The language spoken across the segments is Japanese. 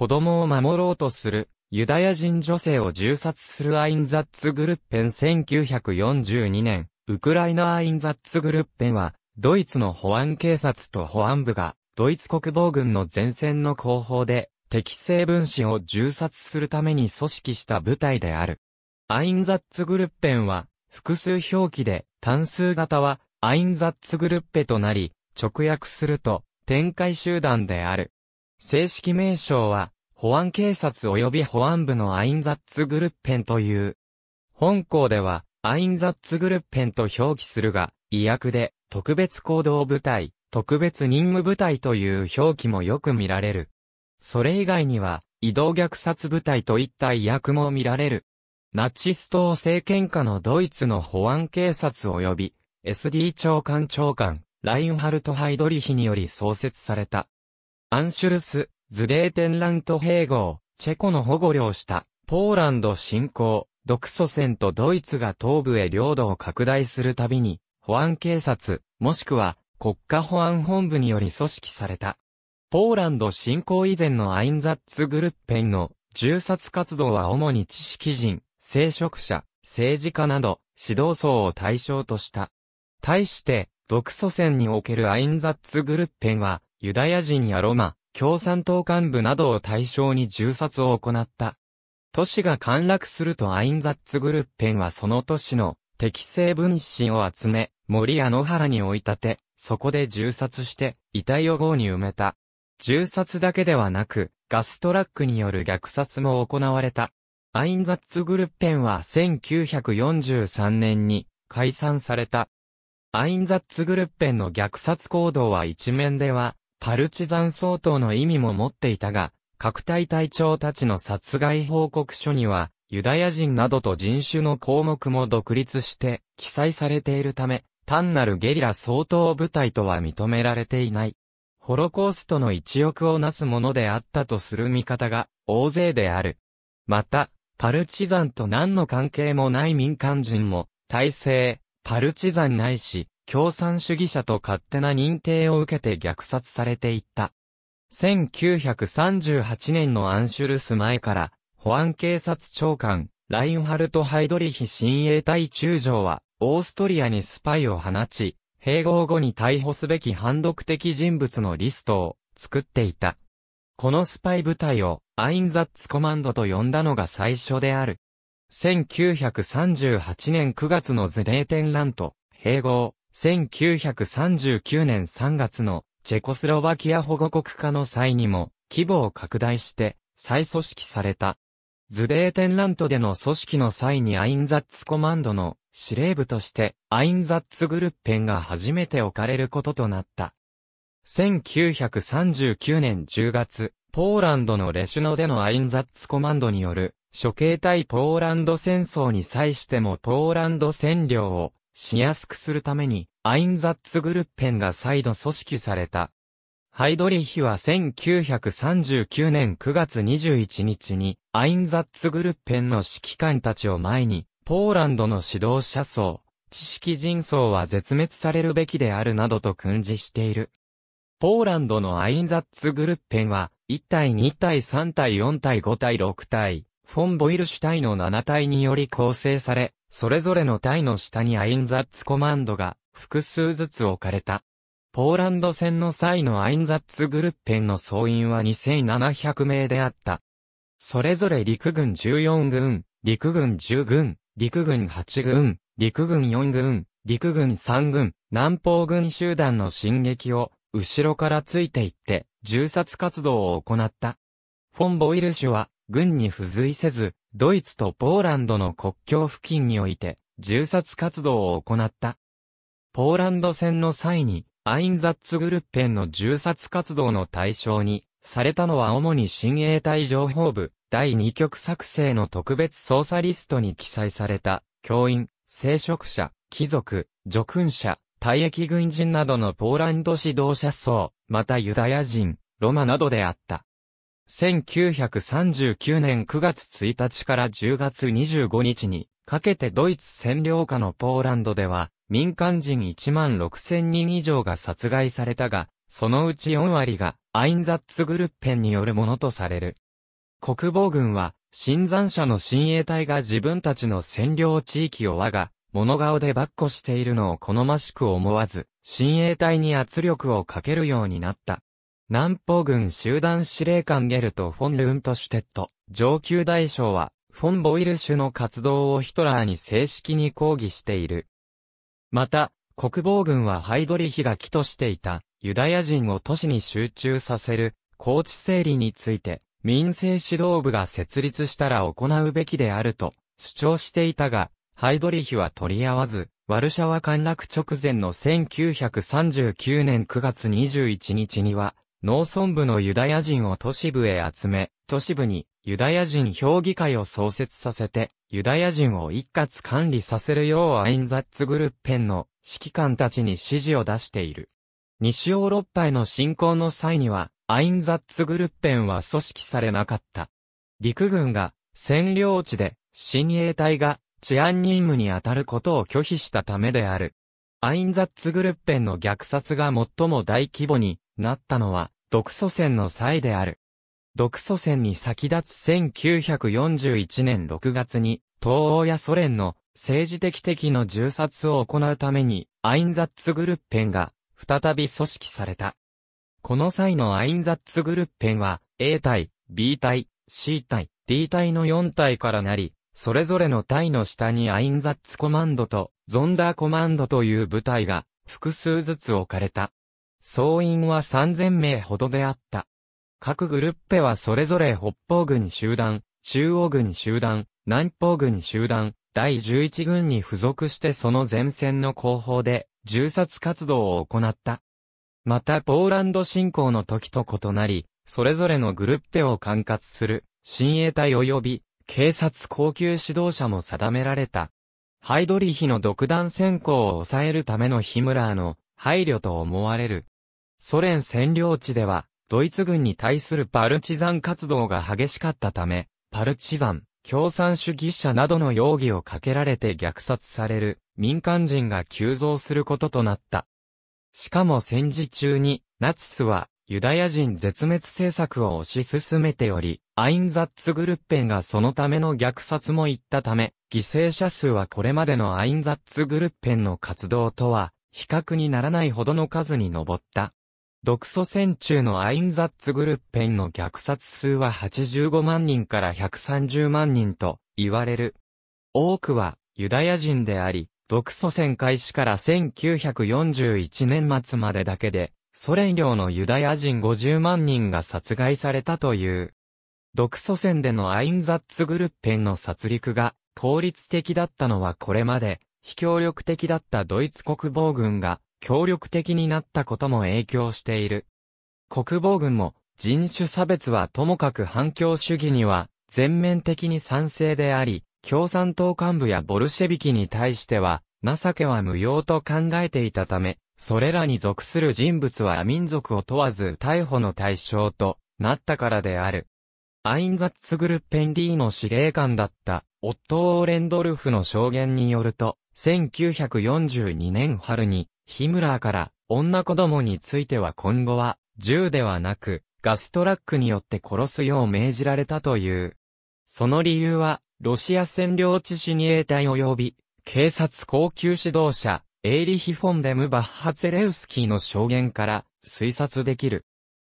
子供を守ろうとする、ユダヤ人女性を銃殺するアインザッツグルッペン1942年、ウクライナアインザッツグルッペンは、ドイツの保安警察と保安部が、ドイツ国防軍の前線の後方で、敵性分子を銃殺するために組織した部隊である。アインザッツグルッペンは、複数表記で、単数型は、アインザッツグルッペとなり、直訳すると、展開集団である。正式名称は、保安警察及び保安部のアインザッツグルッペンという。本校では、アインザッツグルッペンと表記するが、意訳で、特別行動部隊、特別任務部隊という表記もよく見られる。それ以外には、移動虐殺部隊といった意訳も見られる。ナチス党政権下のドイツの保安警察及び、SD 長官長官、ラインハルト・ハイドリヒにより創設された。アンシュルス、ズレーテンラント併合、チェコの保護領した、ポーランド侵攻、独ソ戦とドイツが東部へ領土を拡大するたびに、保安警察、もしくは国家保安本部により組織された。ポーランド侵攻以前のアインザッツグルッペンの銃殺活動は主に知識人、聖職者、政治家など指導層を対象とした。対して、独ソ戦におけるアインザッツグルッペンは、ユダヤ人やロマ、共産党幹部などを対象に銃殺を行った。都市が陥落するとアインザッツグルッペンはその都市の適正分子を集め、森や野原に追い立て、そこで銃殺して、遺体を豪に埋めた。銃殺だけではなく、ガストラックによる虐殺も行われた。アインザッツグルッペンは1943年に解散された。アインザッツグルッペンの虐殺行動は一面では、パルチザン相当の意味も持っていたが、各隊隊長たちの殺害報告書には、ユダヤ人などと人種の項目も独立して記載されているため、単なるゲリラ相当部隊とは認められていない。ホロコーストの一翼をなすものであったとする見方が大勢である。また、パルチザンと何の関係もない民間人も、体制、パルチザンないし、共産主義者と勝手な認定を受けて虐殺されていった。1938年のアンシュルス前から、保安警察長官、ラインハルト・ハイドリヒ親衛隊中将は、オーストリアにスパイを放ち、併合後に逮捕すべき反独的人物のリストを作っていた。このスパイ部隊をアインザッツコマンドと呼んだのが最初である。1938年9月のゼデーテンラント、併合、1939年3月のチェコスロバキア保護国化の際にも規模を拡大して再組織された。ズデーテンラントでの組織の際にアインザッツコマンドの司令部としてアインザッツグルッペンが初めて置かれることとなった。1939年10月、ポーランドのレシュノでのアインザッツコマンドによる処刑対ポーランド戦争に際してもポーランド占領をしやすくするために、アインザッツグルッペンが再度組織された。ハイドリヒは1939年9月21日に、アインザッツグルッペンの指揮官たちを前に、ポーランドの指導者層、知識人層は絶滅されるべきであるなどと訓示している。ポーランドのアインザッツグルッペンは、1対2対3対4対5対6対、フォン・ボイルシュタイの7体により構成され、それぞれの隊の下にアインザッツコマンドが複数ずつ置かれた。ポーランド戦の際のアインザッツグルッペンの総員は2700名であった。それぞれ陸軍14軍、陸軍10軍、陸軍8軍、陸軍4軍、陸軍3軍、南方軍集団の進撃を後ろからついていって銃殺活動を行った。フォン・ボイル氏は軍に付随せず、ドイツとポーランドの国境付近において、銃殺活動を行った。ポーランド戦の際に、アインザッツグルッペンの銃殺活動の対象に、されたのは主に親衛隊情報部、第2局作成の特別捜査リストに記載された、教員、聖職者、貴族、叙勲者、退役軍人などのポーランド指導者層、またユダヤ人、ロマなどであった。1939年9月1日から10月25日にかけてドイツ占領下のポーランドでは民間人1万6000人以上が殺害されたが、そのうち4割がアインザッツグルッペンによるものとされる。国防軍は、新山者の親衛隊が自分たちの占領地域を我が物顔でばっこしているのを好ましく思わず、親衛隊に圧力をかけるようになった。南方軍集団司令官ゲルト・フォン・ルント・シュテット、上級大将は、フォン・ボイルシの活動をヒトラーに正式に抗議している。また、国防軍はハイドリヒが起としていた、ユダヤ人を都市に集中させる、高地整理について、民政指導部が設立したら行うべきであると主張していたが、ハイドリヒは取り合わず、ワルシャワ陥落直前の1939年9月21日には、農村部のユダヤ人を都市部へ集め、都市部にユダヤ人評議会を創設させて、ユダヤ人を一括管理させるようアインザッツグルッペンの指揮官たちに指示を出している。西ヨーロッパへの侵攻の際には、アインザッツグルッペンは組織されなかった。陸軍が占領地で親衛隊が治安任務に当たることを拒否したためである。アインザッツグルッペンの虐殺が最も大規模になったのは、独祖戦の際である。独祖戦に先立つ1941年6月に、東欧やソ連の政治的敵の銃殺を行うために、アインザッツグルッペンが再び組織された。この際のアインザッツグルッペンは、A 隊、B 隊、C 隊、D 隊の4隊からなり、それぞれの隊の下にアインザッツコマンドとゾンダーコマンドという部隊が複数ずつ置かれた。総員は3000名ほどであった。各グルッペはそれぞれ北方軍集団、中央軍集団、南方軍集団、第11軍に付属してその前線の後方で、銃殺活動を行った。またポーランド侵攻の時と異なり、それぞれのグルッペを管轄する、親衛隊及び、警察高級指導者も定められた。ハイドリヒの独断先行を抑えるためのヒムラーの配慮と思われるソ連占領地では、ドイツ軍に対するパルチザン活動が激しかったため、パルチザン、共産主義者などの容疑をかけられて虐殺される民間人が急増することとなった。しかも戦時中に、ナチスはユダヤ人絶滅政策を推し進めており、アインザッツグルッペンがそのための虐殺も言ったため、犠牲者数はこれまでのアインザッツグルッペンの活動とは、比較にならないほどの数に上った。独ソ戦中のアインザッツグルッペンの虐殺数は85万人から130万人と言われる。多くはユダヤ人であり、独ソ戦開始から1941年末までだけで、ソ連領のユダヤ人50万人が殺害されたという。独ソ戦でのアインザッツグルッペンの殺戮が効率的だったのはこれまで、非協力的だったドイツ国防軍が協力的になったことも影響している。国防軍も人種差別はともかく反共主義には全面的に賛成であり、共産党幹部やボルシェビキに対しては情けは無用と考えていたため、それらに属する人物は民族を問わず逮捕の対象となったからである。アインザッツグルッペンディの司令官だった、オットー・オーレンドルフの証言によると、1942年春に、ヒムラーから、女子供については今後は、銃ではなく、ガストラックによって殺すよう命じられたという。その理由は、ロシア占領地死に衛隊及び、警察高級指導者、エイリヒ・フォンデム・バッハ・ツェレウスキーの証言から推察できる。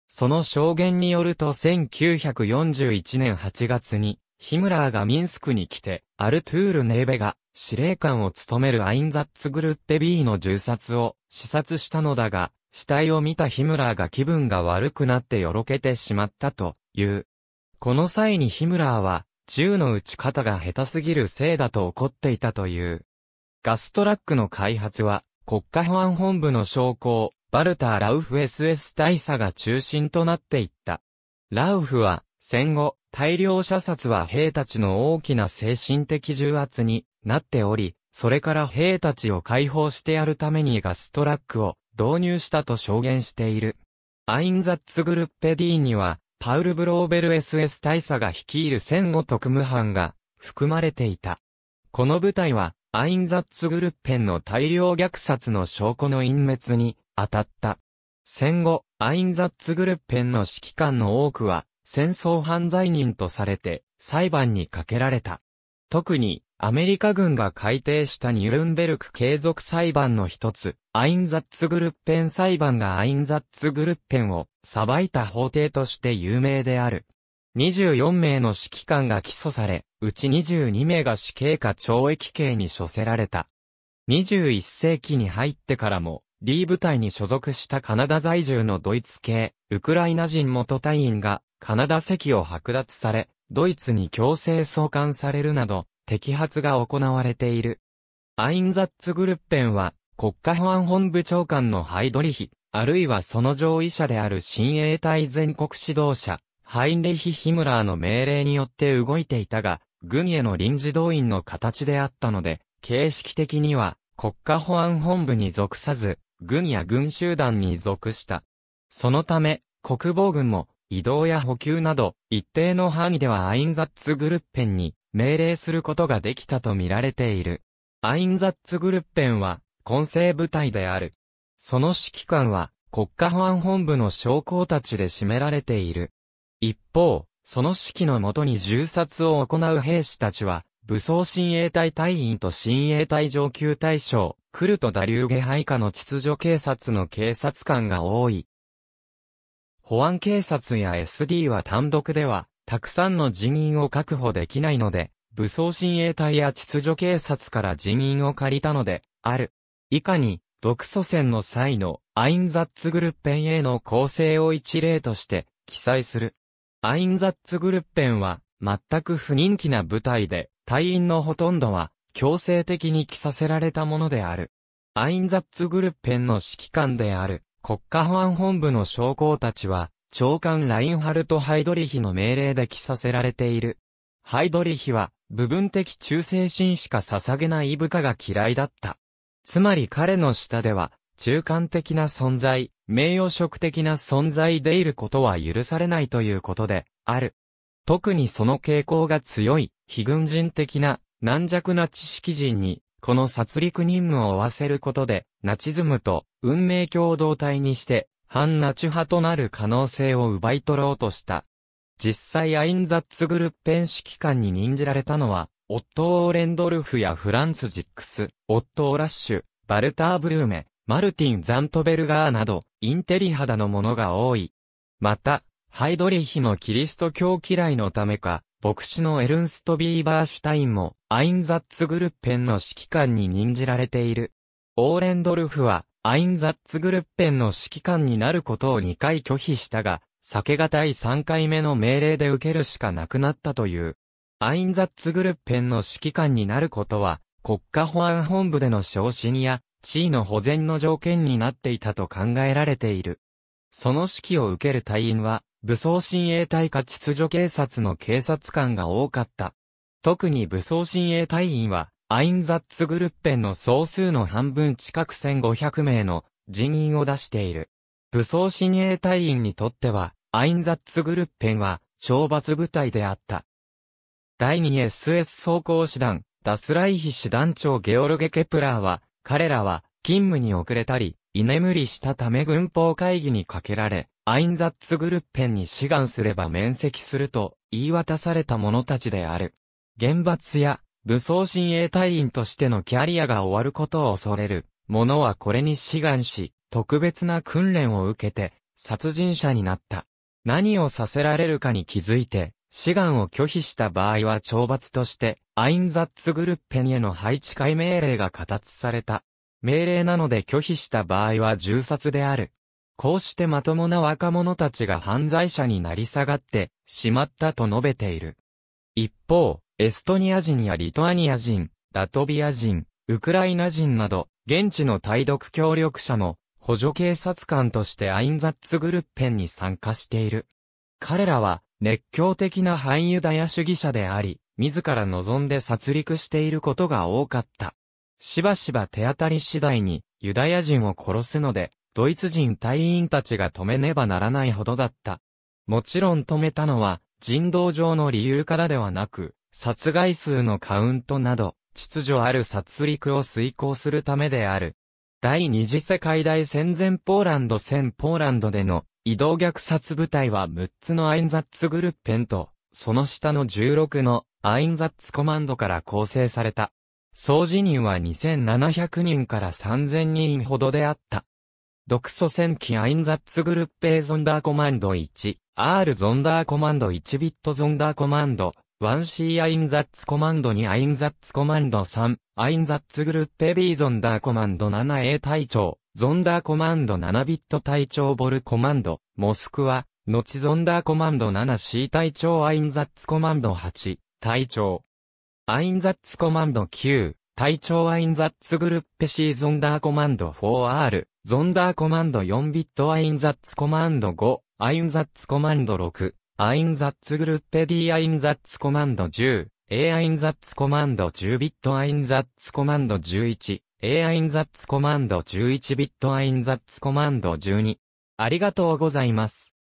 その証言によると1941年8月に、ヒムラーがミンスクに来て、アルトゥール・ネーベが司令官を務めるアインザッツグルッビ B の銃殺を視察したのだが、死体を見たヒムラーが気分が悪くなってよろけてしまったという。この際にヒムラーは、銃の撃ち方が下手すぎるせいだと怒っていたという。ガストラックの開発は、国家保安本部の将校、バルター・ラウフ SS 大佐が中心となっていった。ラウフは、戦後、大量射殺は兵たちの大きな精神的重圧になっており、それから兵たちを解放してやるためにガストラックを導入したと証言している。アインザッツグルッペディには、パウル・ブローベル SS 大佐が率いる戦後特務班が含まれていた。この部隊は、アインザッツグルッペンの大量虐殺の証拠の隠滅に当たった。戦後、アインザッツグルッペンの指揮官の多くは、戦争犯罪人とされて裁判にかけられた。特にアメリカ軍が改定したニュルンベルク継続裁判の一つ、アインザッツグルッペン裁判がアインザッツグルッペンを裁いた法廷として有名である。24名の指揮官が起訴され、うち22名が死刑か懲役刑に処せられた。21世紀に入ってからも、D 部隊に所属したカナダ在住のドイツ系、ウクライナ人元隊員がカナダ籍を剥奪され、ドイツに強制送還されるなど、摘発が行われている。アインザッツグルッペンは、国家保安本部長官のハイドリヒ、あるいはその上位者である親衛隊全国指導者、ハインリヒ・ヒムラーの命令によって動いていたが、軍への臨時動員の形であったので、形式的には国家保安本部に属さず、軍や軍集団に属した。そのため、国防軍も移動や補給など、一定の範囲ではアインザッツグルッペンに命令することができたと見られている。アインザッツグルッペンは、混成部隊である。その指揮官は、国家保安本部の将校たちで占められている。一方、その指揮のもとに銃殺を行う兵士たちは、武装親衛隊隊員と親衛隊上級大将、クルト・ダリューゲ配下の秩序警察の警察官が多い。保安警察や SD は単独では、たくさんの人員を確保できないので、武装親衛隊や秩序警察から人員を借りたので、ある。以下に、独祖戦の際の、アインザッツグルッペンへの構成を一例として、記載する。アインザッツグルッペンは、全く不人気な部隊で、隊員のほとんどは、強制的に着させられたものである。アインザッツグルッペンの指揮官である、国家保安本部の将校たちは、長官ラインハルト・ハイドリヒの命令で着させられている。ハイドリヒは、部分的忠誠心しか捧げない部下が嫌いだった。つまり彼の下では、中間的な存在、名誉職的な存在でいることは許されないということで、ある。特にその傾向が強い、非軍人的な、軟弱な知識人に、この殺戮任務を負わせることで、ナチズムと運命共同体にして、反ナチ派となる可能性を奪い取ろうとした。実際アインザッツグルッペン指揮官に任じられたのは、オットー・レンドルフやフランツ・ジックス、オットー・ラッシュ、バルター・ブルーメ、マルティン・ザントベルガーなど、インテリ派だのものが多い。また、ハイドリヒのキリスト教嫌いのためか、牧師のエルンスト・ビーバーシュタインも、アインザッツグルッペンの指揮官に任じられている。オーレンドルフは、アインザッツグルッペンの指揮官になることを2回拒否したが、避けがたい3回目の命令で受けるしかなくなったという。アインザッツグルッペンの指揮官になることは、国家保安本部での昇進や、地位の保全の条件になっていたと考えられている。その指揮を受ける隊員は、武装親衛隊か秩序警察の警察官が多かった。特に武装親衛隊員は、アインザッツグルッペンの総数の半分近く1500名の人員を出している。武装親衛隊員にとっては、アインザッツグルッペンは、懲罰部隊であった。第 2SS 装甲師団、ダスライヒ師団長ゲオルゲ・ケプラーは、彼らは、勤務に遅れたり、居眠りしたため軍法会議にかけられ、アインザッツグルッペンに志願すれば免責すると言い渡された者たちである。厳罰や武装親衛隊員としてのキャリアが終わることを恐れる者はこれに志願し、特別な訓練を受けて殺人者になった。何をさせられるかに気づいて、志願を拒否した場合は懲罰として、アインザッツグルッペンへの配置会命令が形達された。命令なので拒否した場合は銃殺である。こうしてまともな若者たちが犯罪者になり下がってしまったと述べている。一方、エストニア人やリトアニア人、ラトビア人、ウクライナ人など、現地の対独協力者も、補助警察官としてアインザッツグルッペンに参加している。彼らは、熱狂的な反ユダヤ主義者であり、自ら望んで殺戮していることが多かった。しばしば手当たり次第にユダヤ人を殺すので、ドイツ人隊員たちが止めねばならないほどだった。もちろん止めたのは人道上の理由からではなく、殺害数のカウントなど、秩序ある殺戮を遂行するためである。第二次世界大戦前ポーランド戦ポーランドでの移動虐殺部隊は6つのアインザッツグルッペンと、その下の16のアインザッツコマンドから構成された。総辞任は2700人から3000人ほどであった。独ソ戦機アインザッツグルッペーゾンダーコマンド1、R ゾンダーコマンド1ビットゾンダーコマンド、1C アインザッツコマンド2アインザッツコマンド3、アインザッツグルッペ B ゾンダーコマンド 7A 隊長、ゾンダーコマンド7ビット隊長ボルコマンド、モスクワ、後ゾンダーコマンド 7C 隊長アインザッツコマンド8、隊長、アインザッツコマンド Q、隊長アインザッツグルッペシーゾンダーコマンド 4R、ゾンダーコマンド4ビットアインザッツコマンド5、アインザッツコマンド6、アインザッツグルッペ D アインザッツコマンド10、A アインザッツコマンド10ビットアインザッツコマンド11、A アインザッツコマンド11ビットアインザッツコマンド12。ありがとうございます。